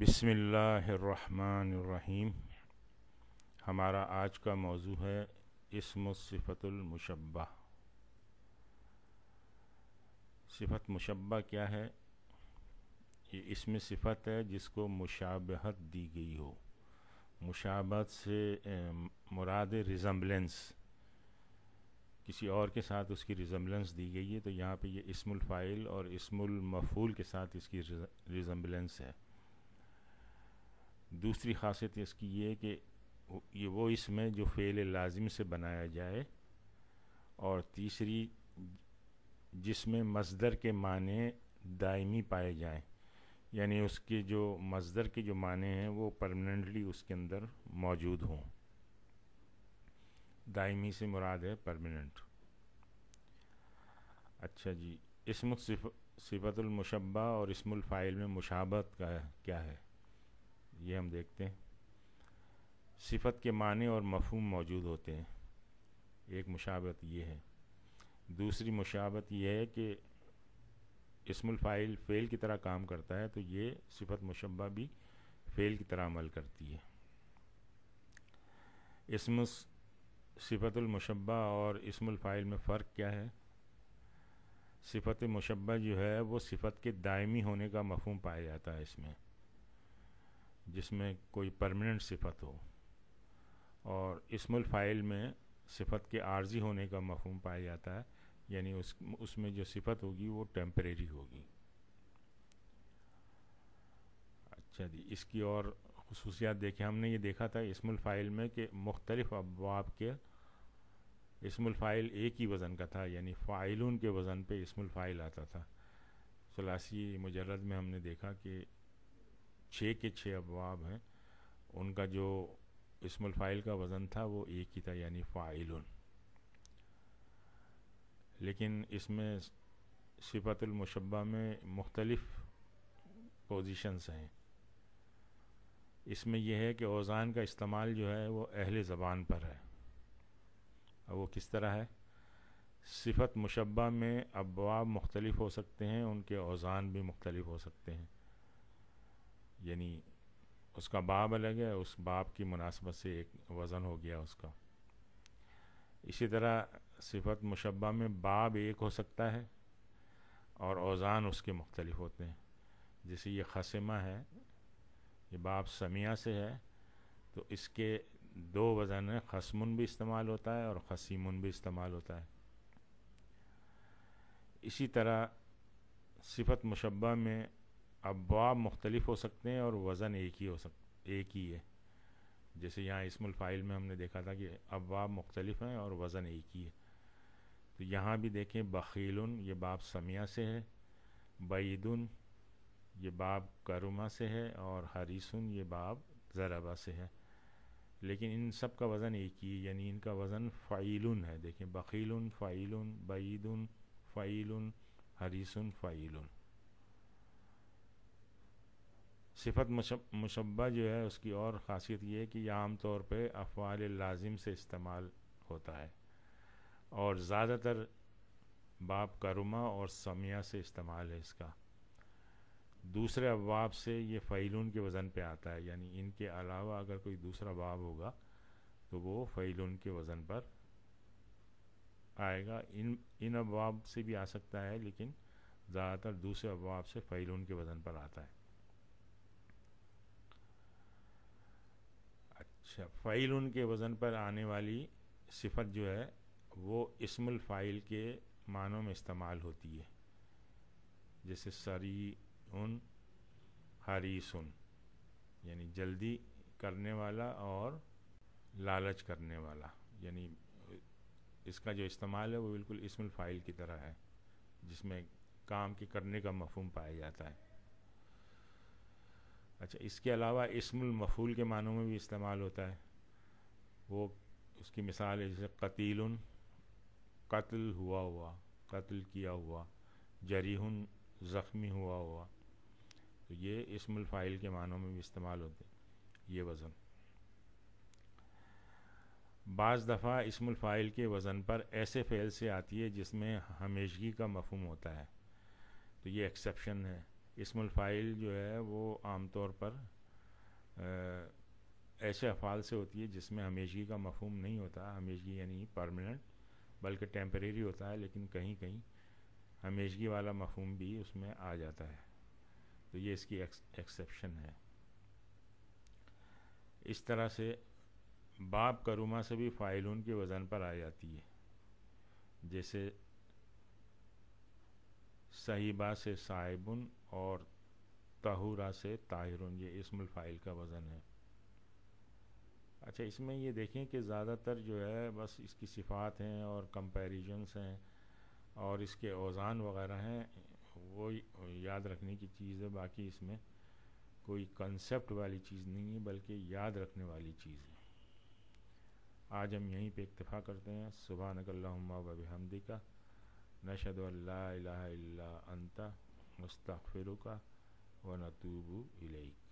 बिसमीम हमारा आज का मौजू है इसम सिफ़तुलमशबा सिफ़त मुशबा क्या है ये इसमें सिफ़त है जिसको मुशाबहत दी गई हो मुशाबत से मुराद रिजम्बलेंस किसी और के साथ उसकी रिजम्बलेंस दी गई है तो यहाँ पे ये इसमुल फ़ाइल और इसमुल मफूल के साथ इसकी रिजम्बलेंस है दूसरी खासियत इसकी ये है कि ये वो इसमें जो फ़ेल लाजिम से बनाया जाए और तीसरी जिसमें मजदर के माने दायमी पाए जाएं यानी उसके जो मजदर के जो माने हैं वो परमानेंटली उसके अंदर मौजूद हों दायमी से मुराद है परमानेंट अच्छा जी सिफ सिफ़तुलमशबा और इसमुल फ़ाइल में मुशाबत का क्या है ये हम देखते हैं सिफत के माने और मफहम मौजूद होते हैं एक मुशावत ये है दूसरी मुशावत ये है कि इसमुल फ़ाइल फ़ेल की तरह काम करता है तो ये सिफत मुशबा भी फ़ेल की तरह अमल करती है इसम सिफतुलमशबा और इसमुल फ़ाइल में फ़र्क क्या है सिफत मुशबा जो है वो सिफत के दायमी होने का मफहम पाया जाता है इसमें जिसमें कोई परमानेंट सिफत हो और इसमुल फ़ाइल में सिफत के आर्जी होने का मफहम पाया जाता है यानी उस उसमें जो सिफत होगी वो टेम्परेरी होगी अच्छा जी इसकी और खसूसियात देखें हमने ये देखा था इसमुल फ़ाइल में कि मुख्तलिफ़ अबाब के इसमुल फ़ाइल एक ही वज़न का था यानी फ़ाइलून के वज़न पे इसमुल फ़ाइल आता था सलासी मुजरद में हमने देखा कि छः के छः अबवाब हैं उनका जो इसमुल फ़ाइल का वज़न था वो एक ही था यानी फ़ाइल लेकिन इसमें सिफ़तुलमशबा में मुख्तलफ़ पोजिशनस हैं इसमें यह है कि औज़ान का इस्तेमाल जो है वो अहल ज़बान पर है अब वो किस तरह है सिफत मुशबा में अबवाब मुख्तलिफ हो सकते हैं उनके औज़ान भी मुख्तलिफ हो सकते हैं यानी उसका बाब अलग है उस बाब की मुनासबत से एक वज़न हो गया उसका इसी तरह सिफत मुशबा में बाब एक हो सकता है और औज़ान उसके मुख्तलिफ होते हैं जैसे ये खसमा है ये बाब समिया से है तो इसके दो वज़न हैं खसमुन भी इस्तेमाल होता है और खसीमुन भी इस्तेमाल होता है इसी तरह सिफत मुशबा में अबवाब मुख्तलिफ हो सकते हैं और वज़न एक ही हो सक एक ही है जैसे यहाँ इसमुल फ़ाइल में हमने देखा था कि अबवाब मुख्तलिफ हैं और वज़न एक ही है तो यहाँ भी देखें बखीलन ये बाब समिया से है बैदन ये बाब करुमा से है और हरीसन ये बाब ज़राबा से है लेकिन इन सब का वज़न एक ही है यानी इनका वज़न फ़ाइलुन है देखें बखीलन फ़ाइलन बैदन फ़ाइलन हरीसन फ़ाइलन सिफत मुशबा जो है उसकी और ख़ासियत ये है कि यह आम तौर पे अफ़ाल लाजिम से इस्तेमाल होता है और ज़्यादातर बाप का रुमा और समिया से इस्तेमाल है इसका दूसरे अबाब से ये फ़ैलून के वज़न पर आता है यानी इनके अलावा अगर कोई दूसरा बाब होगा तो वो फ़ैलून के वज़न पर आएगा इन इन अबाब से भी आ सकता है लेकिन ज़्यादातर दूसरे अबाब से फ़ैलून के वज़न पर आता है अच्छा फ़ाइल उनके वज़न पर आने वाली सिफत जो है वो इसमुल फ़ाइल के मानों में इस्तेमाल होती है जैसे सरी उन सुन यानी जल्दी करने वाला और लालच करने वाला यानी इसका जो इस्तेमाल है वो बिल्कुल इसमुल फ़ाइल की तरह है जिसमें काम के करने का मफहम पाया जाता है अच्छा इसके अलावा इसमुल मफूल के मानों में भी इस्तेमाल होता है वो उसकी मिसाल है जैसे कतील कत्ल हुआ हुआ कत्ल किया हुआ जरीहन ज़ख्मी हुआ हुआ तो ये इसमुल फ़ाइल के मानों में भी इस्तेमाल होते ये वज़न बाज़ दफ़ा इसमुल फ़ाइल के वज़न पर ऐसे फ़ैल से आती है जिसमें हमेशगी का मफहम होता है तो ये एक्सेप्शन है इसमुल फ़ाइल जो है वो आमतौर पर आ, ऐसे अफ़ाल से होती है जिसमें हमेशगी का मफहम नहीं होता हमेशगी यानी परमानेंट बल्कि टेम्परेरी होता है लेकिन कहीं कहीं हमेशगी वाला मफहम भी उसमें आ जाता है तो ये इसकी एक्सेप्शन है इस तरह से बाप करुमा से भी फ़ाइलून के वज़न पर आ जाती है जैसे सहीबा से साहिबुन और ताहुरा से ताहिरुन ये इसमुल फ़ाइल का वज़न है अच्छा इसमें ये देखें कि ज़्यादातर जो है बस इसकी सिफ़ात हैं और कंपेरिजन्स हैं और इसके औज़ान वगैरह हैं वो याद रखने की चीज़ है बाकी इसमें कोई कंसेप्ट वाली चीज़ नहीं है बल्कि याद रखने वाली चीज़ है आज हम यहीं पे इतफ़ा करते हैं सुबह नकल्ला हमदी का नशद अल्ला अंत मुस्तफ़िर का व नतूबू इलेक